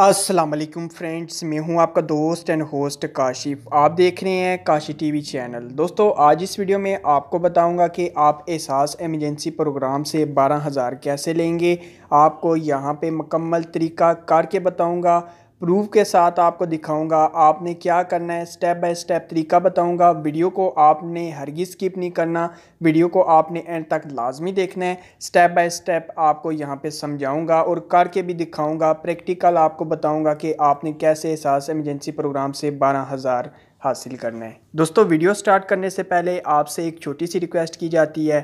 Aslam friends मैं हूं आपका दोस्त एंड होस्ट काशिफ आप देख रहे हैं काशी टीवी चैनल दोस्तों आज इस वीडियो में आपको बताऊंगा कि आप एहसास एमरजेंसी प्रोग्राम से बारह हज़ार कैसे लेंगे आपको यहां पे मुकम्मल तरीका करके के बताऊंगा प्रूफ के साथ आपको दिखाऊंगा आपने क्या करना है स्टेप बाय स्टेप तरीका बताऊंगा वीडियो को आपने हरगी स्किप नहीं करना वीडियो को आपने एंड तक लाजमी देखना है स्टेप बाय स्टेप आपको यहाँ पे समझाऊंगा और करके भी दिखाऊंगा प्रैक्टिकल आपको बताऊंगा कि आपने कैसे एहसास एमरजेंसी प्रोग्राम से बारह हज़ार हासिल करना है दोस्तों वीडियो स्टार्ट करने से पहले आपसे एक छोटी सी रिक्वेस्ट की जाती है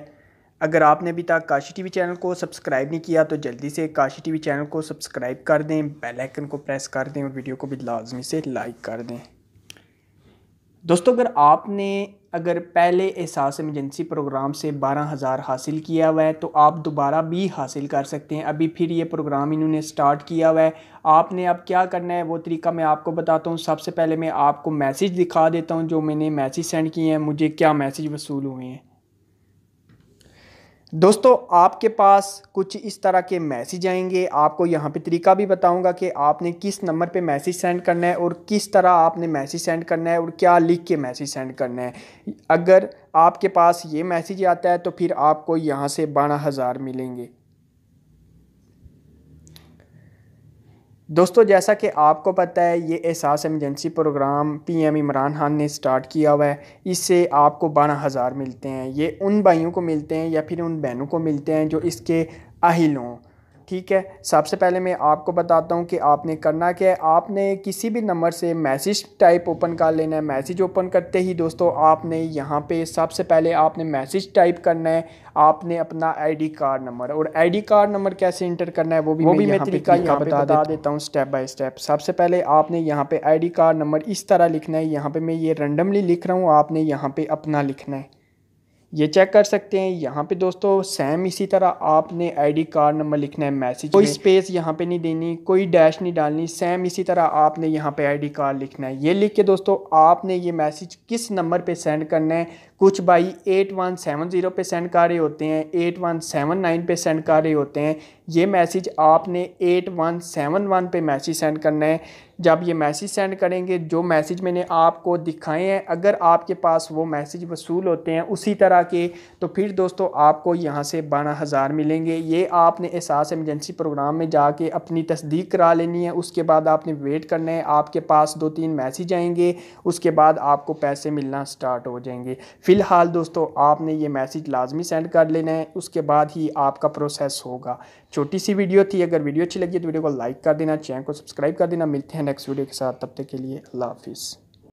अगर आपने अभी तक काशी टीवी चैनल को सब्सक्राइब नहीं किया तो जल्दी से काशी टीवी चैनल को सब्सक्राइब कर दें बेल आइकन को प्रेस कर दें और वीडियो को भी लाजमी से लाइक कर दें दोस्तों अगर आपने अगर पहले एहसास एमरजेंसी प्रोग्राम से बारह हज़ार हासिल किया हुआ है तो आप दोबारा भी हासिल कर सकते हैं अभी फिर ये प्रोग्राम इन्होंने स्टार्ट किया हुआ है आपने अब क्या करना है वो तरीका मैं आपको बताता हूँ सबसे पहले मैं आपको मैसेज दिखा देता हूँ जो मैंने मैसेज सेंड किए हैं मुझे क्या मैसेज वसूल हुए हैं दोस्तों आपके पास कुछ इस तरह के मैसेज आएंगे आपको यहाँ पे तरीका भी बताऊंगा कि आपने किस नंबर पे मैसेज सेंड करना है और किस तरह आपने मैसेज सेंड करना है और क्या लिख के मैसेज सेंड करना है अगर आपके पास ये मैसेज आता है तो फिर आपको यहाँ से बारह हज़ार मिलेंगे दोस्तों जैसा कि आपको पता है ये Ehsaas emergency programme PM Imran Khan ने स्टार्ट किया हुआ है इससे आपको बारह हज़ार मिलते हैं ये उन भाइयों को मिलते हैं या फिर उन बहनों को मिलते हैं जो इसके अहिल हों ठीक है सबसे पहले मैं आपको बताता हूँ कि आपने करना क्या है आपने किसी भी नंबर से मैसेज टाइप ओपन कर लेना है मैसेज ओपन करते ही दोस्तों आपने यहाँ पे सबसे पहले आपने मैसेज टाइप करना है आपने अपना आईडी कार्ड नंबर और आईडी कार्ड नंबर कैसे इंटर करना है वो भी वो भी मैं तरीका यहाँ बता देता, देता हूँ स्टेप बाई स्टेप सबसे पहले आपने यहाँ पर आई कार्ड नंबर इस तरह लिखना है यहाँ पर मैं ये रेंडमली लिख रहा हूँ आपने यहाँ पर अपना लिखना है ये चेक कर सकते हैं यहाँ पे दोस्तों सेम इसी तरह आपने आईडी कार्ड नंबर लिखना है मैसेज कोई स्पेस यहाँ पे नहीं देनी कोई डैश नहीं डालनी सेम इसी तरह आपने यहाँ पे आईडी कार्ड लिखना है ये लिख के दोस्तों आपने ये मैसेज किस नंबर पे सेंड करना है कुछ भाई एट वन सेवन ज़ीरो पे सेंड कर रहे होते हैं एट वन सेवन नाइन पे सेंड कर रहे होते हैं ये मैसेज आपने एट वन सेवन वन पे मैसेज सेंड करना है जब ये मैसेज सेंड करेंगे जो मैसेज मैंने आपको दिखाए हैं अगर आपके पास वो मैसेज वसूल होते हैं उसी तरह के तो फिर दोस्तों आपको यहाँ से बारह हज़ार मिलेंगे ये आपने एहसास एमरजेंसी प्रोग्राम में जाके अपनी तस्दीक करा लेनी है उसके बाद आपने वेट करना है आपके पास दो तीन मैसेज आएंगे उसके बाद आपको पैसे मिलना स्टार्ट हो जाएंगे फ़िलहाल दोस्तों आपने ये मैसेज लाजमी सेंड कर लेना है उसके बाद ही आपका प्रोसेस होगा छोटी सी वीडियो थी अगर वीडियो अच्छी लगी तो वीडियो को लाइक कर देना चैनल को सब्सक्राइब कर देना मिलते हैं नेक्स्ट वीडियो के साथ तब तक के लिए अल्लाह हाफिज़